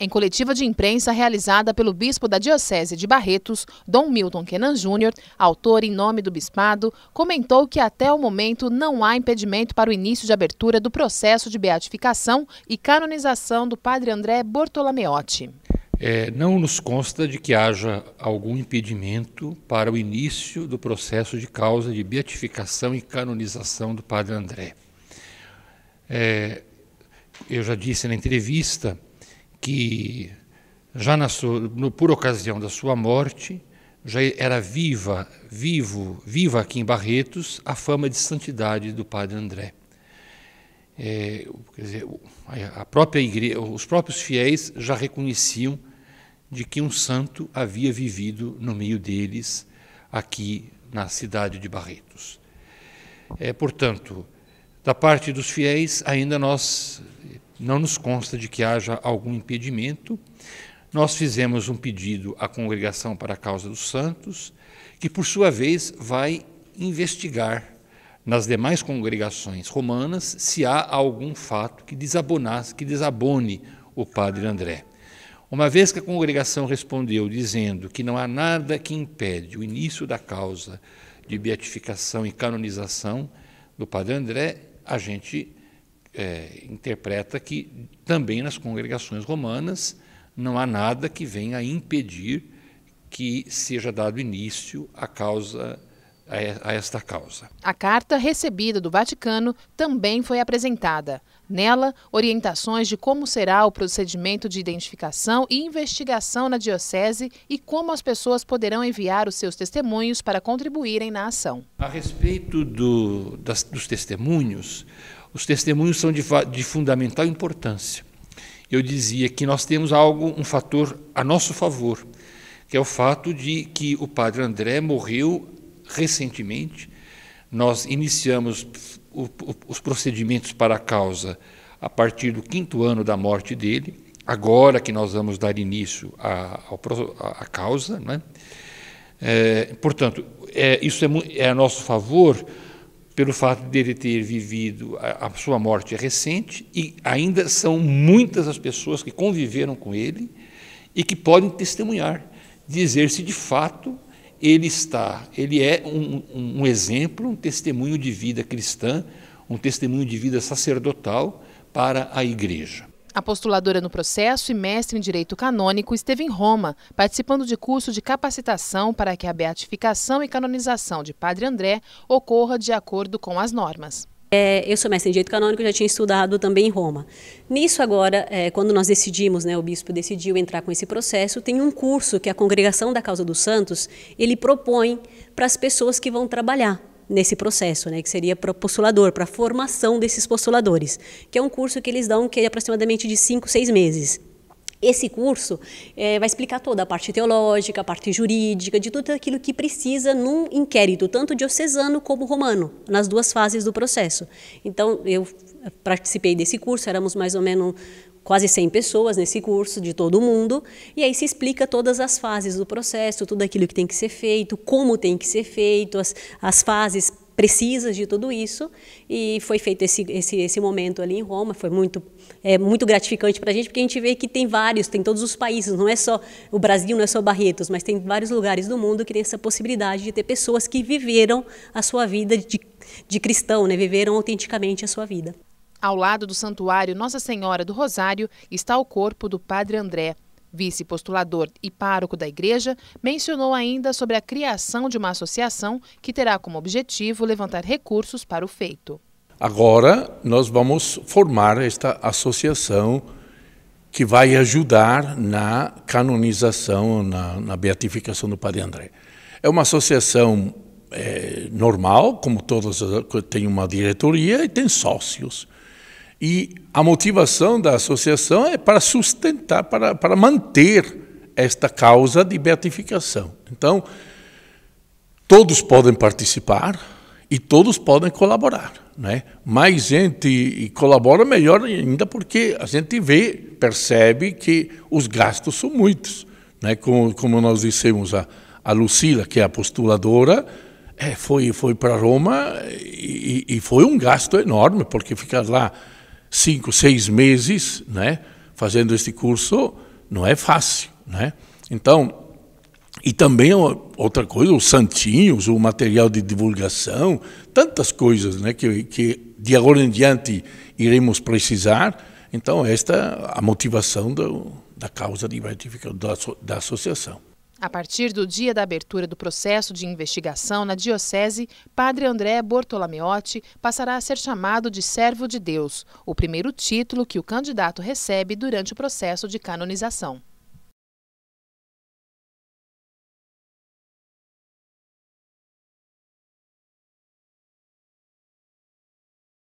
Em coletiva de imprensa realizada pelo bispo da Diocese de Barretos, Dom Milton Kenan Júnior, autor em nome do bispado, comentou que até o momento não há impedimento para o início de abertura do processo de beatificação e canonização do padre André Bortolameotti. É, não nos consta de que haja algum impedimento para o início do processo de causa de beatificação e canonização do padre André. É, eu já disse na entrevista que já na sua, no, por ocasião da sua morte, já era viva, vivo, viva aqui em Barretos a fama de santidade do Padre André. É, quer dizer, a própria igreja, os próprios fiéis já reconheciam de que um santo havia vivido no meio deles aqui na cidade de Barretos. É, portanto, da parte dos fiéis, ainda nós não nos consta de que haja algum impedimento. Nós fizemos um pedido à Congregação para a Causa dos Santos, que, por sua vez, vai investigar nas demais congregações romanas se há algum fato que, desabonasse, que desabone o padre André. Uma vez que a congregação respondeu dizendo que não há nada que impede o início da causa de beatificação e canonização do padre André, a gente é, interpreta que também nas congregações romanas não há nada que venha a impedir que seja dado início à causa a esta causa. A carta recebida do Vaticano também foi apresentada. Nela, orientações de como será o procedimento de identificação e investigação na diocese e como as pessoas poderão enviar os seus testemunhos para contribuírem na ação. A respeito do, das, dos testemunhos, os testemunhos são de, de fundamental importância. Eu dizia que nós temos algo, um fator a nosso favor, que é o fato de que o padre André morreu recentemente. Nós iniciamos o, o, os procedimentos para a causa a partir do quinto ano da morte dele, agora que nós vamos dar início à, causa. Né? É, portanto, é, isso é, é a nosso favor pelo fato dele ter vivido, a, a, sua morte é recente, e ainda são muitas as pessoas que conviveram com ele e que podem testemunhar, dizer se de fato ele está, ele é um, um, um exemplo, um testemunho de vida cristã, um testemunho de vida sacerdotal para a igreja. A postuladora no processo e mestre em Direito Canônico esteve em Roma, participando de curso de capacitação para que a beatificação e canonização de Padre André ocorra de acordo com as normas. É, eu sou mestre em Direito Canônico, já tinha estudado também em Roma. Nisso agora, é, quando nós decidimos, né, o bispo decidiu entrar com esse processo, tem um curso que a Congregação da Causa dos Santos, ele propõe para as pessoas que vão trabalhar nesse processo, né, que seria para postulador, para a formação desses postuladores, que é um curso que eles dão que é aproximadamente de 5, 6 meses. Esse curso é, vai explicar toda a parte teológica, a parte jurídica, de tudo aquilo que precisa num inquérito, tanto diocesano como romano, nas duas fases do processo. Então, eu participei desse curso, éramos mais ou menos quase 100 pessoas nesse curso de todo mundo, e aí se explica todas as fases do processo, tudo aquilo que tem que ser feito, como tem que ser feito, as, as fases precisas de tudo isso e foi feito esse, esse, esse momento ali em Roma foi muito é muito gratificante para a gente porque a gente vê que tem vários tem todos os países não é só o Brasil não é só Barretos mas tem vários lugares do mundo que tem essa possibilidade de ter pessoas que viveram a sua vida de, de cristão né viveram autenticamente a sua vida ao lado do Santuário Nossa Senhora do Rosário está o corpo do Padre André. Vice-postulador e pároco da igreja, mencionou ainda sobre a criação de uma associação que terá como objetivo levantar recursos para o feito. Agora nós vamos formar esta associação que vai ajudar na canonização, na, na beatificação do Padre André. É uma associação é, normal, como todas, tem uma diretoria e tem sócios. E a motivação da associação é para sustentar, para, para manter esta causa de beatificação. Então, todos podem participar e todos podem colaborar. Né? Mais gente colabora, melhor ainda, porque a gente vê, percebe que os gastos são muitos. Né? Como, como nós dissemos, a, a Lucila, que é a postuladora, é, foi, foi para Roma e, e foi um gasto enorme, porque ficar lá cinco, seis meses, né, fazendo este curso, não é fácil, né? Então, e também outra coisa, os santinhos, o material de divulgação, tantas coisas, né, que, que de agora em diante iremos precisar. Então, esta é a motivação do, da causa de da, da associação. A partir do dia da abertura do processo de investigação na diocese, Padre André Bortolameotti passará a ser chamado de servo de Deus, o primeiro título que o candidato recebe durante o processo de canonização.